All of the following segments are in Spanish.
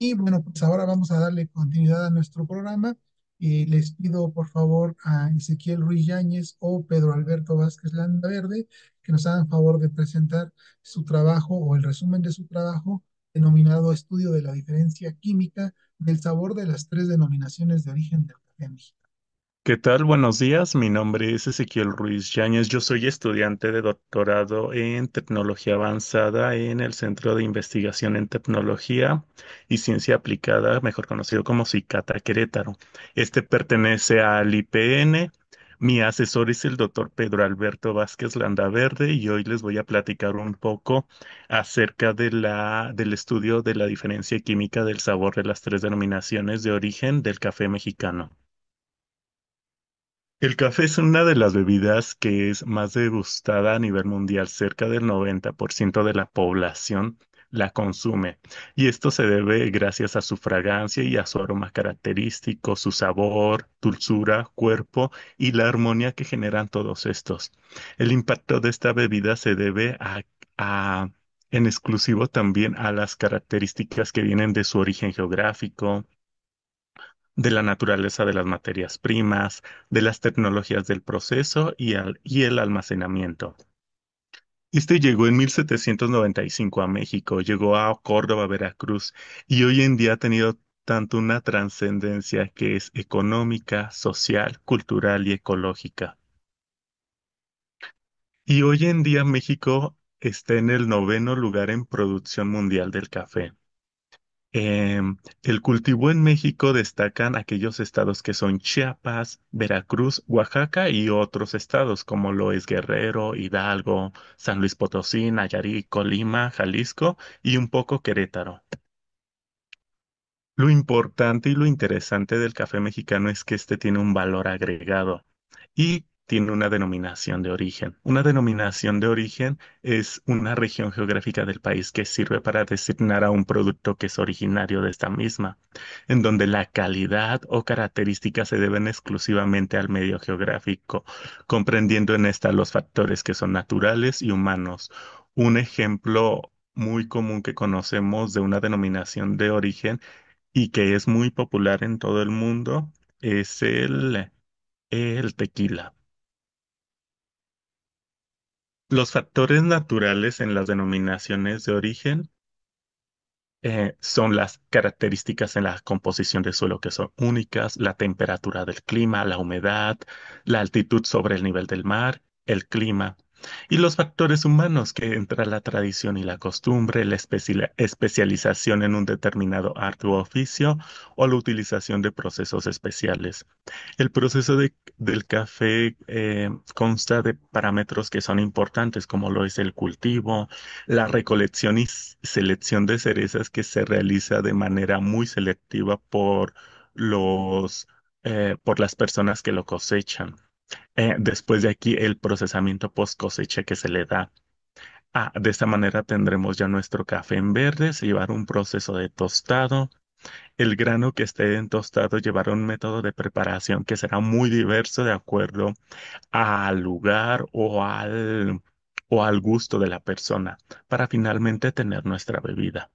Y bueno, pues ahora vamos a darle continuidad a nuestro programa. y eh, les pido por favor a Ezequiel Ruiz Yáñez o Pedro Alberto Vázquez Landaverde que nos hagan favor de presentar su trabajo o el resumen de su trabajo denominado Estudio de la Diferencia Química del Sabor de las Tres Denominaciones de Origen del Café Mexicano. ¿Qué tal? Buenos días. Mi nombre es Ezequiel Ruiz Yáñez. Yo soy estudiante de doctorado en tecnología avanzada en el Centro de Investigación en Tecnología y Ciencia Aplicada, mejor conocido como CICATA Querétaro. Este pertenece al IPN. Mi asesor es el doctor Pedro Alberto Vázquez Landaverde y hoy les voy a platicar un poco acerca de la, del estudio de la diferencia química del sabor de las tres denominaciones de origen del café mexicano. El café es una de las bebidas que es más degustada a nivel mundial. Cerca del 90% de la población la consume. Y esto se debe gracias a su fragancia y a su aroma característico, su sabor, dulzura, cuerpo y la armonía que generan todos estos. El impacto de esta bebida se debe en exclusivo también a las características que vienen de su origen geográfico, de la naturaleza de las materias primas, de las tecnologías del proceso y, el almacenamiento. Este llegó en 1795 a México, llegó a Córdoba, Veracruz, y hoy en día ha tenido tanto una trascendencia que es económica, social, cultural y ecológica. Y hoy en día México está en el noveno lugar en producción mundial del café. Em, el cultivo en México destacan aquellos estados que son Chiapas, Veracruz, Oaxaca y otros estados como lo es Guerrero, Hidalgo, San Luis Potosí, Nayarit, Colima, Jalisco y un poco Querétaro. Lo importante y lo interesante del café mexicano es que este tiene un valor agregado y tiene una denominación de origen. Una denominación de origen es una región geográfica del país que sirve para designar a un producto que es originario de esta misma, en donde la calidad o características se deben exclusivamente al medio geográfico, comprendiendo en esta los factores que son naturales y humanos. Un ejemplo muy común que conocemos de una denominación de origen y que es muy popular en todo el mundo es el, el tequila. Los factores naturales en las denominaciones de origen eh, son las características en la composición del suelo que son únicas, la temperatura del clima, la humedad, la altitud sobre el nivel del mar, el clima, y los factores humanos que entra la tradición y la costumbre, la especialización en un determinado arte u oficio o la utilización de procesos especiales. El proceso del café eh, consta de parámetros que son importantes como lo es el cultivo, la recolección y selección de cerezas que se realiza de manera muy selectiva por los eh, por las personas que lo cosechan. Eh, después de aquí, el procesamiento post cosecha que se le da. Ah, de esta manera tendremos ya nuestro café en verde se llevará un proceso de tostado. El grano que esté en tostado llevará un método de preparación que será muy diverso de acuerdo al lugar o al, o al gusto de la persona para finalmente tener nuestra bebida.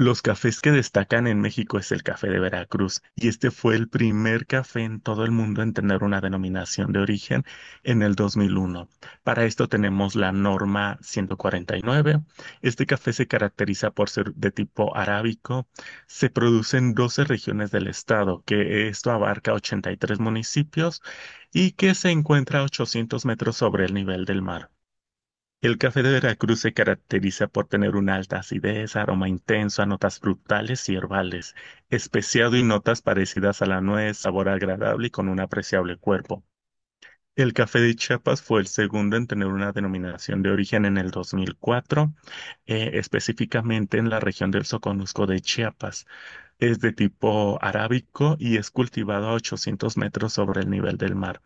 Los cafés que destacan en México es el café de Veracruz y este fue el primer café en todo el mundo en tener una denominación de origen en el 2001. Para esto tenemos la norma 149. Este café se caracteriza por ser de tipo arábico. Se produce en 12 regiones del estado, que esto abarca 83 municipios y que se encuentra a 800 metros sobre el nivel del mar. El café de Veracruz se caracteriza por tener una alta acidez, aroma intenso a notas frutales y herbales, especiado y notas parecidas a la nuez, sabor agradable y con un apreciable cuerpo. El café de Chiapas fue el segundo en tener una denominación de origen en el 2004, eh, específicamente en la región del Soconusco de Chiapas. Es de tipo arábico y es cultivado a 800 metros sobre el nivel del mar.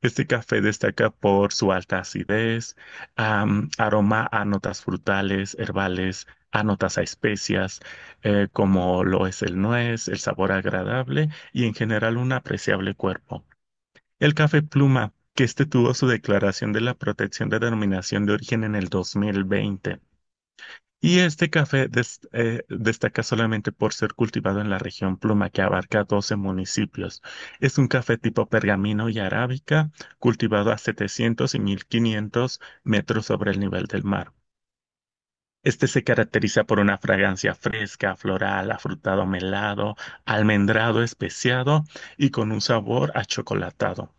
Este café destaca por su alta acidez, aroma a notas frutales, herbales, a notas a especias, eh, como lo es el nuez, el sabor agradable y en general un apreciable cuerpo. El café pluma que este tuvo su declaración de la protección de denominación de origen en el 2020. Y este café eh, destaca solamente por ser cultivado en la región Pluma, que abarca 12 municipios. Es un café tipo pergamino y arábica, cultivado a 700 y 1500 metros sobre el nivel del mar. Este se caracteriza por una fragancia fresca, floral, afrutado melado, almendrado especiado y con un sabor achocolatado.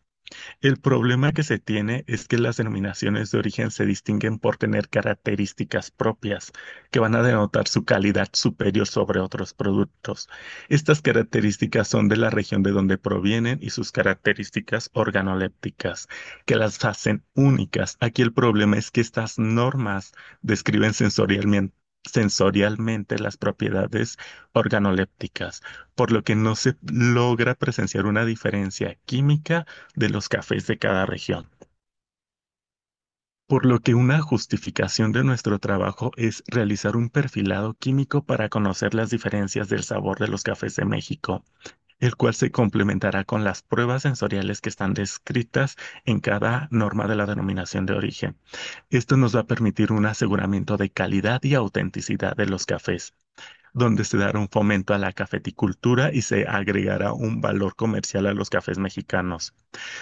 El problema que se tiene es que las denominaciones de origen se distinguen por tener características propias que van a denotar su calidad superior sobre otros productos. Estas características son de la región de donde provienen y sus características organolépticas que las hacen únicas. Aquí el problema es que estas normas describen sensorialmente sensorialmente las propiedades organolépticas, por lo que no se logra presenciar una diferencia química de los cafés de cada región. Por lo que una justificación de nuestro trabajo es realizar un perfilado químico para conocer las diferencias del sabor de los cafés de México el cual se complementará con las pruebas sensoriales que están descritas en cada norma de la denominación de origen. Esto nos va a permitir un aseguramiento de calidad y autenticidad de los cafés donde se dará un fomento a la cafeticultura y se agregará un valor comercial a los cafés mexicanos.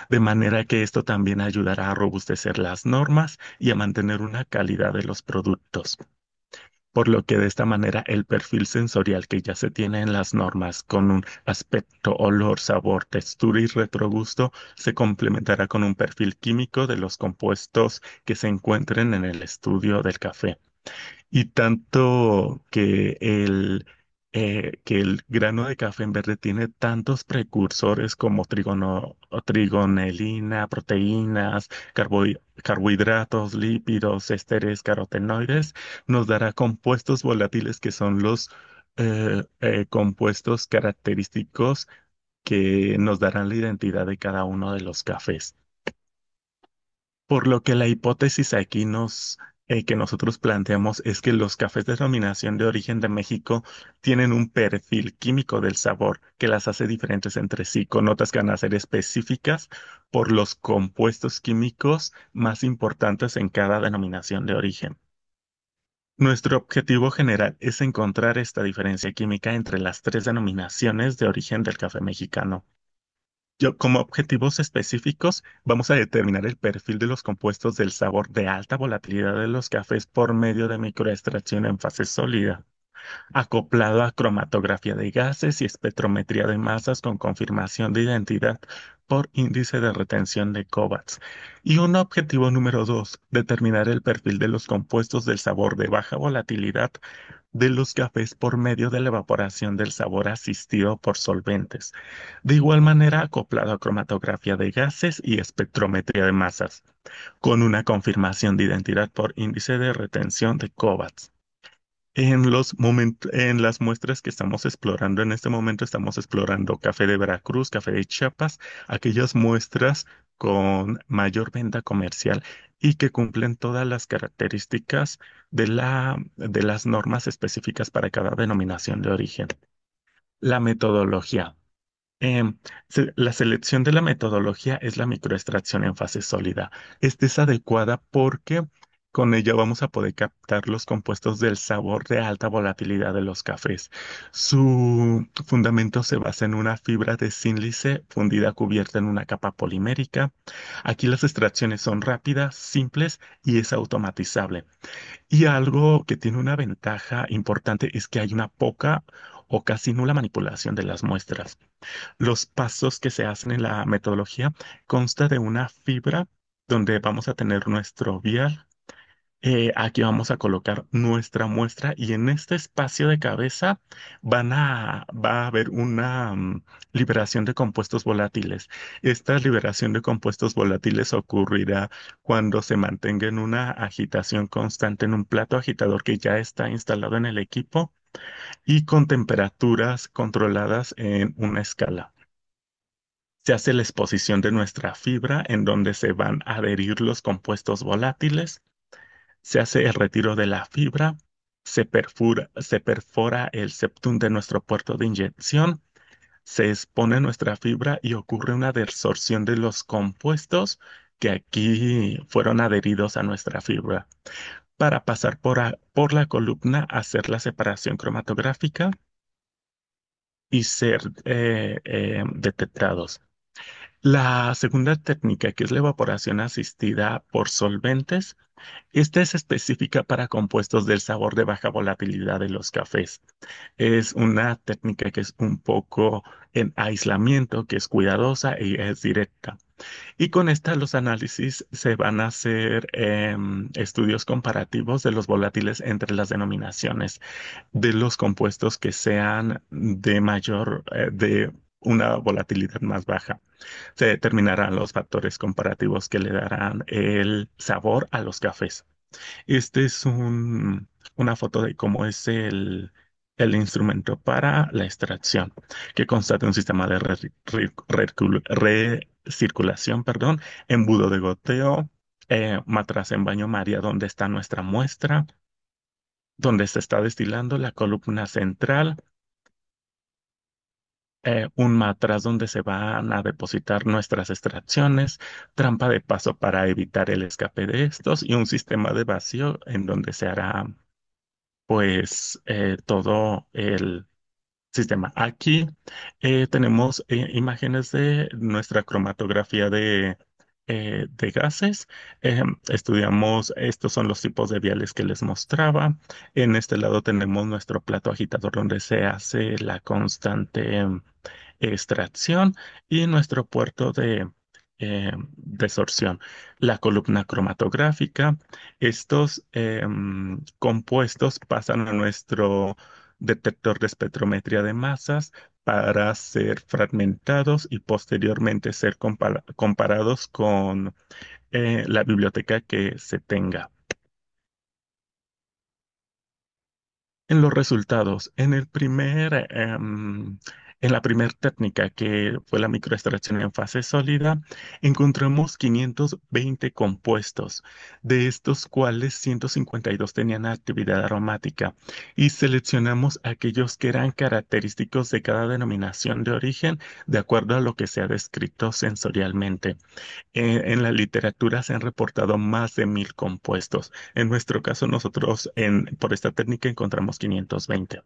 De manera que esto también ayudará a robustecer las normas y a mantener una calidad de los productos por lo que de esta manera el perfil sensorial que ya se tiene en las normas con un aspecto, olor, sabor, textura y retrogusto se complementará con un perfil químico de los compuestos que se encuentren en el estudio del café. Y tanto que el eh, que el grano de café en verde tiene tantos precursores como trigonelina, proteínas, carbohidratos, lípidos, ésteres, carotenoides, nos dará compuestos volátiles que son los eh, eh, compuestos característicos que nos darán la identidad de cada uno de los cafés. Por lo que la hipótesis aquí nos el que nosotros planteamos es que los cafés de denominación de origen de México tienen un perfil químico del sabor que las hace diferentes entre sí, con notas que van a ser específicas por los compuestos químicos más importantes en cada denominación de origen. Nuestro objetivo general es encontrar esta diferencia química entre las tres denominaciones de origen del café mexicano como objetivos específicos, vamos a determinar el perfil de los compuestos del sabor de alta volatilidad de los cafés por medio de microextracción en fase sólida, acoplado a cromatografía de gases y espectrometría de masas con confirmación de identidad por índice de retención de COVAX. Y un objetivo número dos, determinar el perfil de los compuestos del sabor de baja volatilidad de los cafés por medio de la evaporación del sabor asistido por solventes, de igual manera acoplado a cromatografía de gases y espectrometría de masas, con una confirmación de identidad por índice de retención de Kovats. En, los en las muestras que estamos explorando en este momento, estamos explorando café de Veracruz, café de Chiapas, aquellas muestras con mayor venta comercial y que cumplen todas las características de, la, de las normas específicas para cada denominación de origen. La metodología. Em, la selección de la metodología es la microextracción en fase sólida. Esta es adecuada porque con ello vamos a poder captar los compuestos del sabor de alta volatilidad de los cafés. Su fundamento se basa en una fibra de sínlice fundida cubierta en una capa polimérica. Aquí las extracciones son rápidas, simples y es automatizable. Y algo que tiene una ventaja importante es que hay una poca o casi nula manipulación de las muestras. Los pasos que se hacen en la metodología consta de una fibra donde vamos a tener nuestro vial, eh, aquí vamos a colocar nuestra muestra y en este espacio de cabeza van a, va a haber una mm, liberación de compuestos volátiles. Esta liberación de compuestos volátiles ocurrirá cuando se mantenga en una agitación constante en un plato agitador que ya está instalado en el equipo y con temperaturas controladas en una escala se hace la exposición de nuestra fibra en donde se van a adherir los compuestos volátiles se hace el retiro de la fibra, se perfora, el septum de nuestro puerto de inyección, se expone nuestra fibra y ocurre una desorción de los compuestos que aquí fueron adheridos a nuestra fibra. Para pasar por, la columna, hacer la separación cromatográfica y ser eh, eh, detectados. La segunda técnica, que es la evaporación asistida por solventes, esta es específica para compuestos del sabor de baja volatilidad de los cafés. Es una técnica que es un poco en aislamiento, que es cuidadosa y es directa. Y con esta los análisis se van a hacer em, estudios comparativos de los volátiles entre las denominaciones de los compuestos que sean de mayor, eh, de una volatilidad más baja se determinarán los factores comparativos que le darán el sabor a los cafés. Esta es una foto de cómo es el, instrumento para la extracción, que consta de un sistema de recirculación, embudo de goteo, eh, matraz en baño María, donde está nuestra muestra, donde se está destilando la columna central, eh, un matraz donde se van a depositar nuestras extracciones, trampa de paso para evitar el escape de estos y un sistema de vacío en donde se hará pues eh, todo el sistema. Aquí eh, tenemos imágenes de nuestra cromatografía de eh, de gases. Eh, estudiamos, estos son los tipos de viales que les mostraba. En este lado tenemos nuestro plato agitador donde se hace la constante em, extracción y nuestro puerto de, eh, de La columna cromatográfica, estos em, compuestos pasan a nuestro detector de espectrometría de masas para ser fragmentados y posteriormente ser comparados con eh, la biblioteca que se tenga. En los resultados, en el primer... Em, en la primera técnica, que fue la microextracción en fase sólida, encontramos 520 compuestos, de estos cuales 152 tenían actividad aromática, y seleccionamos aquellos que eran característicos de cada denominación de origen de acuerdo a lo que se ha descrito sensorialmente. En, la literatura se han reportado más de mil compuestos. En nuestro caso, nosotros por esta técnica encontramos 520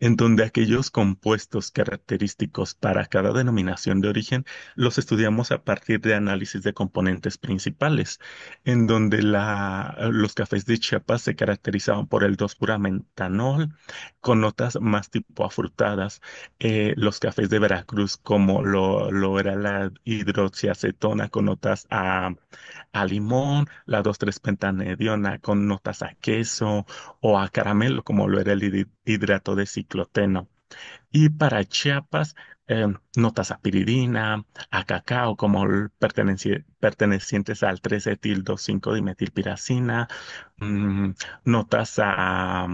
en donde aquellos compuestos característicos para cada denominación de origen los estudiamos a partir de análisis de componentes principales, en donde los cafés de Chiapas se caracterizaban por el 2-puramentanol, con notas más tipo afrutadas, eh, los cafés de Veracruz como lo, lo era la hidroxiacetona con notas a, a limón, la 2,3-pentanediona con notas a queso o a caramelo, como lo era el hidrato de cicloteno. Y para Chiapas, em, notas a piridina, a cacao, como pertenecientes al 3-etil-2,5-dimetilpiracina, mm, notas a,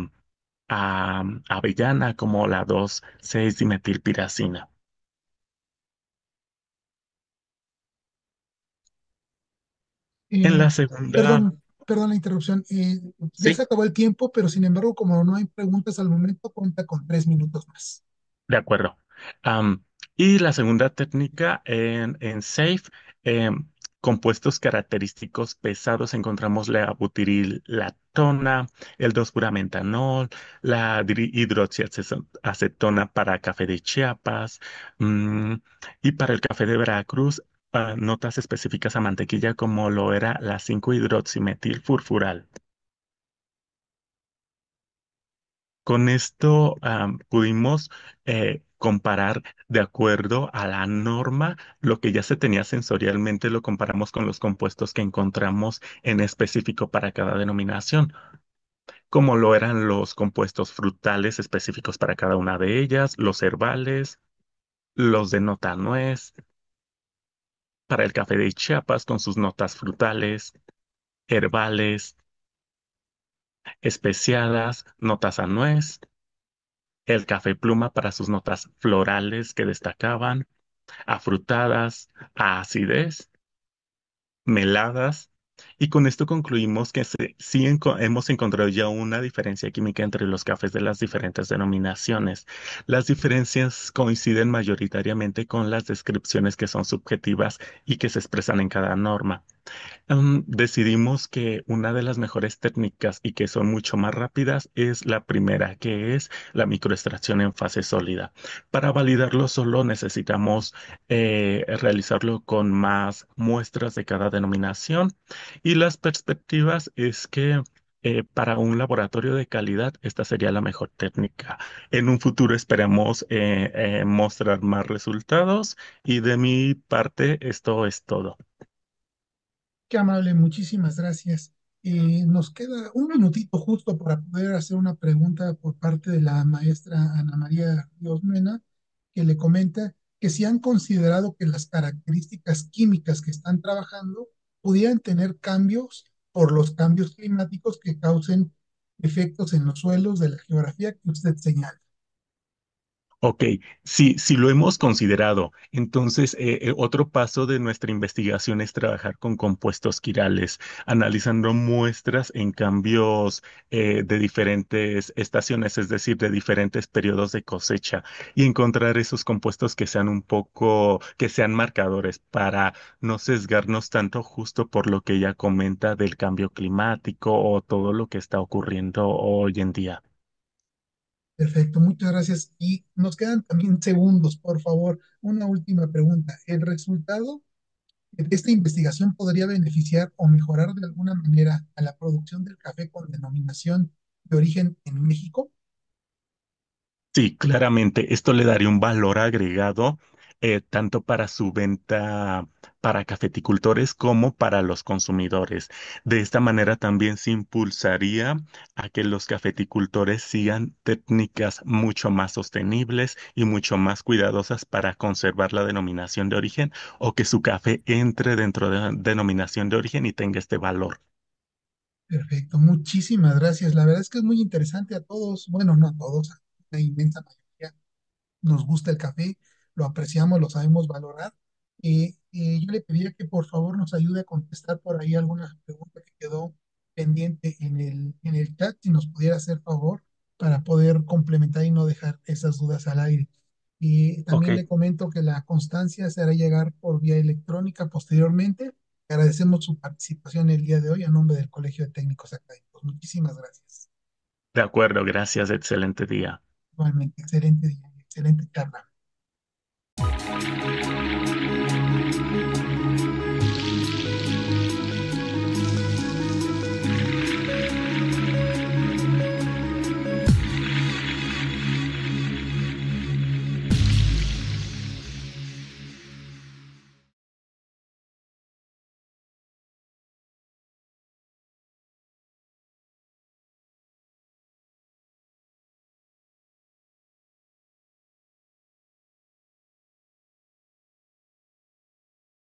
a avellana, como la 2,6-dimetilpiracina. en eh, la segunda. Perdón, la interrupción. Eh, ya se acabó el tiempo, pero sin embargo, como no hay preguntas al momento, cuenta con tres minutos más. De acuerdo. y la segunda técnica en, SAFE, em, compuestos característicos pesados, encontramos la butirilatona, el 2 puramentanol la hidroxiacetona para café de Chiapas mm, y para el café de Veracruz, notas específicas a mantequilla como lo era la 5-hidroximetilfurfural. Con esto ah, pudimos eh, comparar de acuerdo a la norma lo que ya se tenía sensorialmente, lo comparamos con los compuestos que encontramos en específico para cada denominación como lo eran los compuestos frutales específicos para cada una de ellas, los herbales, los de nota nuez, para el café de Chiapas con sus notas frutales, herbales, especiadas, notas a nuez, el café pluma para sus notas florales que destacaban, afrutadas, a acidez, meladas, y con esto concluimos que sí hemos encontrado ya una diferencia química entre los cafés de las diferentes denominaciones. Las diferencias coinciden mayoritariamente con las descripciones que son subjetivas y que se expresan en cada norma. Em, decidimos que una de las mejores técnicas y que son mucho más rápidas es la primera, que es la microextracción en fase sólida. Para validarlo solo necesitamos eh, realizarlo con más muestras de cada denominación y las perspectivas es que eh, para un laboratorio de calidad, esta sería la mejor técnica. En un futuro esperamos eh, mostrar más resultados y de mi parte esto es todo amable, muchísimas gracias. Eh, nos queda un minutito justo para poder hacer una pregunta por parte de la maestra Ana María Dios Mena, que le comenta que si han considerado que las características químicas que están trabajando pudieran tener cambios por los cambios climáticos que causen efectos en los suelos de la geografía que usted señala. Ok, sí, sí lo hemos considerado. Entonces, eh, eh, otro paso de nuestra investigación es trabajar con compuestos quirales, analizando muestras en cambios eh, de diferentes estaciones, es decir, de diferentes periodos de cosecha, y encontrar esos compuestos que sean un poco, que sean marcadores para no sesgarnos tanto justo por lo que ella comenta del cambio climático o todo lo que está ocurriendo hoy en día. Perfecto, muchas gracias. Y nos quedan también segundos, por favor. Una última pregunta. ¿El resultado de esta investigación podría beneficiar o mejorar de alguna manera a la producción del café con denominación de origen en México? Sí, claramente. Esto le daría un valor agregado eh, tanto para su venta para cafeticultores como para los consumidores. De esta manera también se impulsaría a que los cafeticultores sigan técnicas mucho más sostenibles y mucho más cuidadosas para conservar la denominación de origen o que su café entre dentro de la denominación de origen y tenga este valor. Perfecto, muchísimas gracias. La verdad es que es muy interesante a todos, bueno, no a todos, a la inmensa mayoría nos gusta el café lo apreciamos, lo sabemos valorar. y yo le pediría que por favor nos ayude a contestar por ahí alguna pregunta que quedó pendiente en el, en el chat, si nos pudiera hacer favor para poder complementar y no dejar esas dudas al aire. Y también le comento que la constancia se hará llegar por vía electrónica posteriormente. Agradecemos su participación el día de hoy a nombre del Colegio de Técnicos Académicos. Muchísimas gracias. De acuerdo, gracias. Excelente día. Igualmente, excelente día, excelente charla. Música